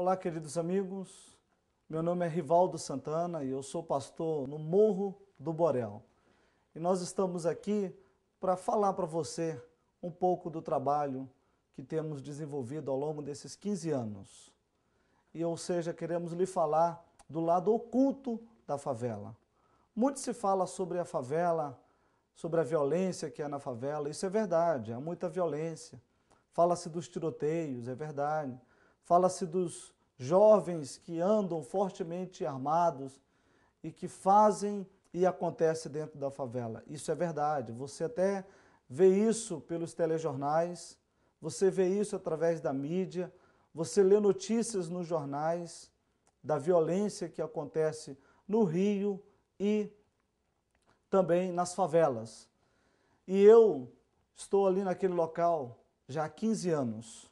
Olá, queridos amigos. Meu nome é Rivaldo Santana e eu sou pastor no Morro do Borel. E nós estamos aqui para falar para você um pouco do trabalho que temos desenvolvido ao longo desses 15 anos. E ou seja, queremos lhe falar do lado oculto da favela. Muito se fala sobre a favela, sobre a violência que há é na favela. Isso é verdade, há muita violência. Fala-se dos tiroteios, é verdade. Fala-se dos jovens que andam fortemente armados e que fazem e acontece dentro da favela. Isso é verdade. Você até vê isso pelos telejornais, você vê isso através da mídia, você lê notícias nos jornais da violência que acontece no Rio e também nas favelas. E eu estou ali naquele local já há 15 anos.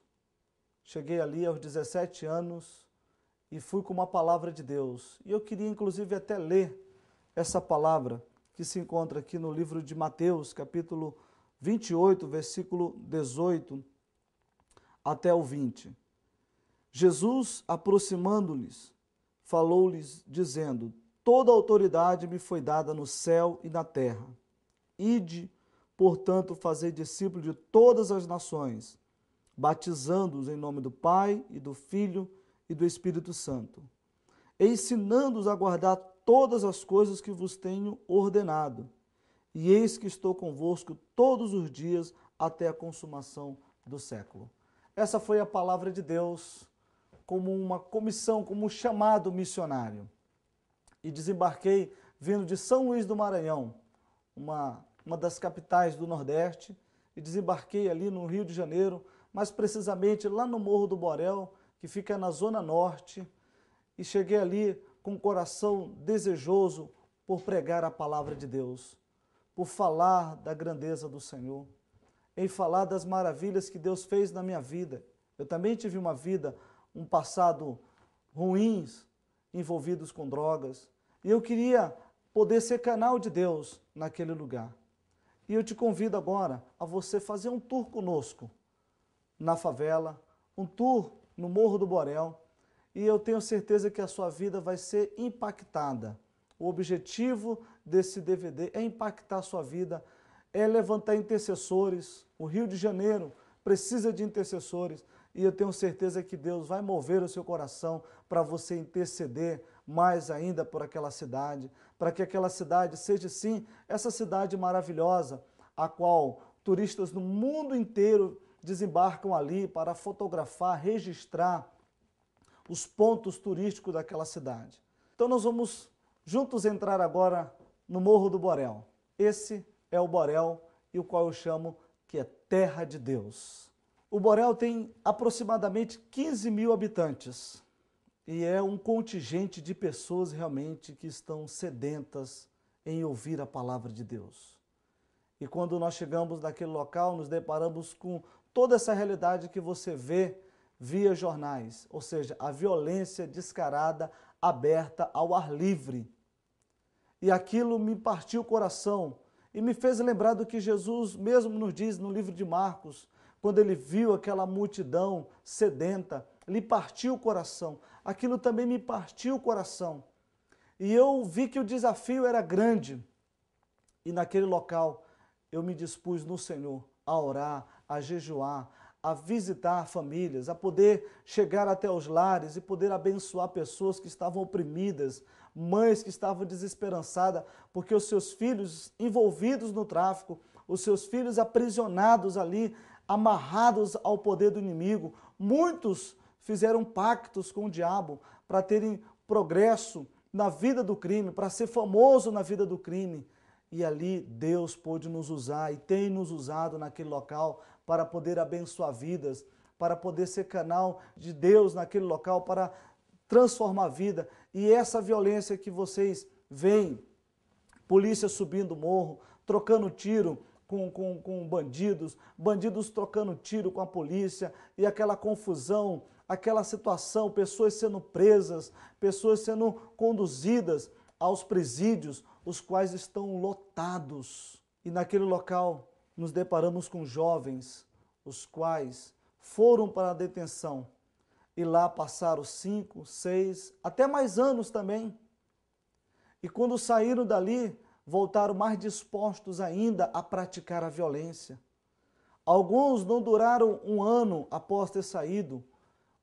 Cheguei ali aos 17 anos e fui com uma palavra de Deus. E eu queria inclusive até ler essa palavra que se encontra aqui no livro de Mateus, capítulo 28, versículo 18 até o 20. Jesus, aproximando-lhes, falou-lhes, dizendo: Toda autoridade me foi dada no céu e na terra. Ide, portanto, fazer discípulo de todas as nações batizando-os em nome do Pai e do Filho e do Espírito Santo, ensinando-os a guardar todas as coisas que vos tenho ordenado. E eis que estou convosco todos os dias até a consumação do século. Essa foi a palavra de Deus como uma comissão, como um chamado missionário. E desembarquei vindo de São Luís do Maranhão, uma, uma das capitais do Nordeste, e desembarquei ali no Rio de Janeiro, mais precisamente lá no Morro do Borel, que fica na Zona Norte, e cheguei ali com o coração desejoso por pregar a palavra de Deus, por falar da grandeza do Senhor, em falar das maravilhas que Deus fez na minha vida. Eu também tive uma vida, um passado ruins, envolvidos com drogas, e eu queria poder ser canal de Deus naquele lugar. E eu te convido agora a você fazer um tour conosco na favela, um tour no Morro do Borel e eu tenho certeza que a sua vida vai ser impactada. O objetivo desse DVD é impactar a sua vida, é levantar intercessores. O Rio de Janeiro precisa de intercessores e eu tenho certeza que Deus vai mover o seu coração para você interceder mais ainda por aquela cidade, para que aquela cidade seja sim essa cidade maravilhosa a qual turistas do mundo inteiro desembarcam ali para fotografar, registrar os pontos turísticos daquela cidade. Então nós vamos juntos entrar agora no Morro do Borel. Esse é o Borel e o qual eu chamo que é Terra de Deus. O Borel tem aproximadamente 15 mil habitantes e é um contingente de pessoas realmente que estão sedentas em ouvir a palavra de Deus. E quando nós chegamos naquele local, nos deparamos com toda essa realidade que você vê via jornais, ou seja, a violência descarada, aberta ao ar livre. E aquilo me partiu o coração e me fez lembrar do que Jesus mesmo nos diz no livro de Marcos, quando ele viu aquela multidão sedenta, lhe partiu o coração. Aquilo também me partiu o coração. E eu vi que o desafio era grande. E naquele local eu me dispus no Senhor a orar, a jejuar, a visitar famílias, a poder chegar até os lares e poder abençoar pessoas que estavam oprimidas, mães que estavam desesperançadas porque os seus filhos envolvidos no tráfico, os seus filhos aprisionados ali, amarrados ao poder do inimigo. Muitos fizeram pactos com o diabo para terem progresso na vida do crime, para ser famoso na vida do crime e ali Deus pôde nos usar e tem nos usado naquele local para poder abençoar vidas, para poder ser canal de Deus naquele local para transformar a vida. E é essa violência que vocês veem, polícia subindo o morro, trocando tiro com, com, com bandidos, bandidos trocando tiro com a polícia e aquela confusão, aquela situação, pessoas sendo presas, pessoas sendo conduzidas aos presídios, os quais estão lotados. E naquele local nos deparamos com jovens, os quais foram para a detenção e lá passaram cinco, seis, até mais anos também. E quando saíram dali, voltaram mais dispostos ainda a praticar a violência. Alguns não duraram um ano após ter saído,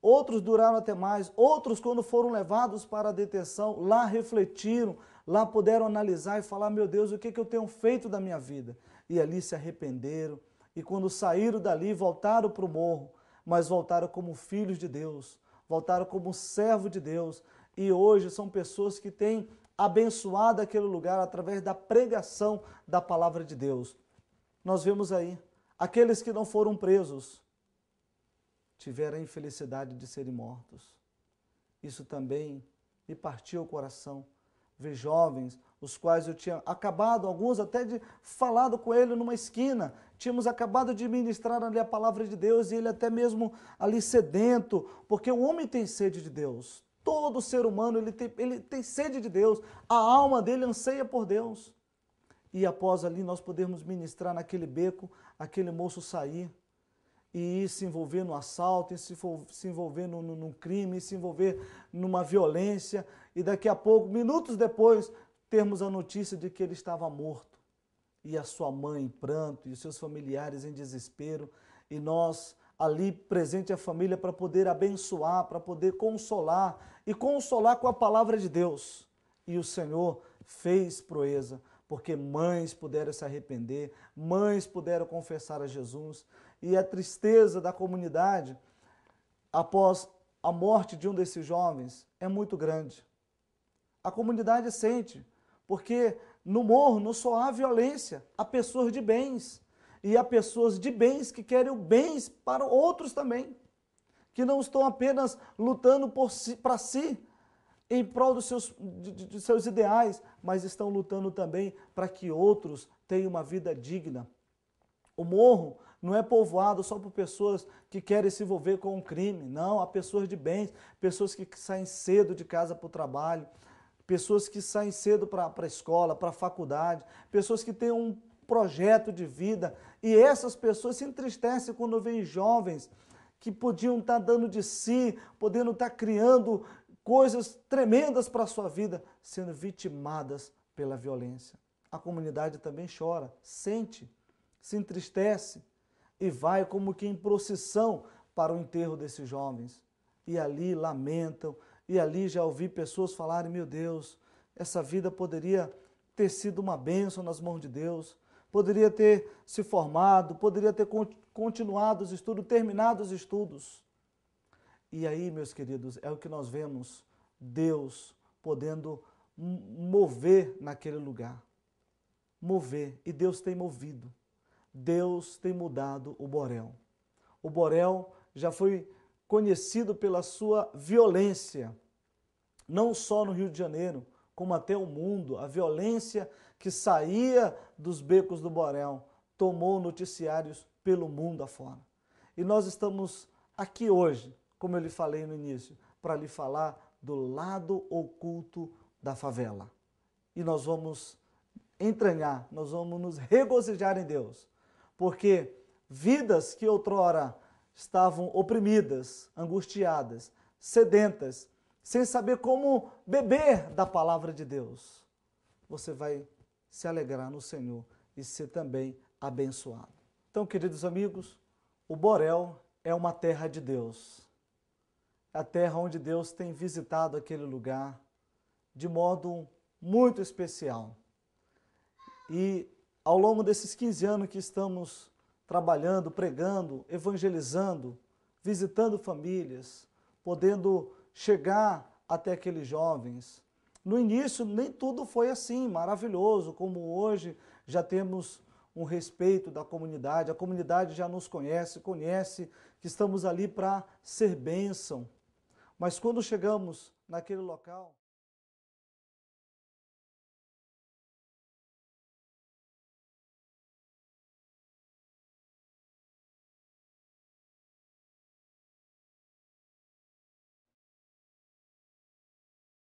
outros duraram até mais, outros, quando foram levados para a detenção, lá refletiram, lá puderam analisar e falar: meu Deus, o que, que eu tenho feito da minha vida? E ali se arrependeram, e quando saíram dali, voltaram para o morro, mas voltaram como filhos de Deus, voltaram como servo de Deus, e hoje são pessoas que têm abençoado aquele lugar através da pregação da palavra de Deus. Nós vemos aí aqueles que não foram presos, tiveram a infelicidade de serem mortos. Isso também me partiu o coração. Ver jovens, os quais eu tinha acabado, alguns até de falado com ele numa esquina, tínhamos acabado de ministrar ali a palavra de Deus e ele até mesmo ali sedento, porque o homem tem sede de Deus. Todo ser humano ele tem, ele tem sede de Deus, a alma dele anseia por Deus. E após ali nós podermos ministrar naquele beco, aquele moço sair, e se envolver no assalto, e se, for, se envolver no, no, num crime, e se envolver numa violência, e daqui a pouco, minutos depois, termos a notícia de que ele estava morto. E a sua mãe em pranto, e os seus familiares em desespero, e nós ali presente a família para poder abençoar, para poder consolar, e consolar com a palavra de Deus. E o Senhor fez proeza porque mães puderam se arrepender, mães puderam confessar a Jesus, e a tristeza da comunidade após a morte de um desses jovens é muito grande. A comunidade sente, porque no morro não só há violência, há pessoas de bens, e há pessoas de bens que querem bens para outros também, que não estão apenas lutando para si, em prol dos seus, de, de seus ideais, mas estão lutando também para que outros tenham uma vida digna. O morro não é povoado só por pessoas que querem se envolver com o um crime, não, há pessoas de bens, pessoas que saem cedo de casa para o trabalho, pessoas que saem cedo para a escola, para a faculdade, pessoas que têm um projeto de vida, e essas pessoas se entristecem quando veem jovens que podiam estar dando de si, podendo estar criando coisas tremendas para a sua vida sendo vitimadas pela violência. A comunidade também chora, sente, se entristece e vai como que em procissão para o enterro desses jovens. E ali lamentam, e ali já ouvi pessoas falarem: meu Deus, essa vida poderia ter sido uma bênção nas mãos de Deus, poderia ter se formado, poderia ter continuado os estudos, terminado os estudos. E aí, meus queridos, é o que nós vemos Deus podendo mover naquele lugar. Mover. E Deus tem movido. Deus tem mudado o Borel. O Borel já foi conhecido pela sua violência, não só no Rio de Janeiro, como até o mundo. A violência que saía dos becos do Borel tomou noticiários pelo mundo afora. E nós estamos aqui hoje como eu lhe falei no início, para lhe falar do lado oculto da favela. E nós vamos entranhar, nós vamos nos regozijar em Deus, porque vidas que outrora estavam oprimidas, angustiadas, sedentas, sem saber como beber da palavra de Deus, você vai se alegrar no Senhor e ser também abençoado. Então, queridos amigos, o Borel é uma terra de Deus a terra onde Deus tem visitado aquele lugar de modo muito especial. E ao longo desses 15 anos que estamos trabalhando, pregando, evangelizando, visitando famílias, podendo chegar até aqueles jovens. No início, nem tudo foi assim maravilhoso, como hoje já temos um respeito da comunidade, a comunidade já nos conhece, conhece que estamos ali para ser bênção, mas quando chegamos naquele local,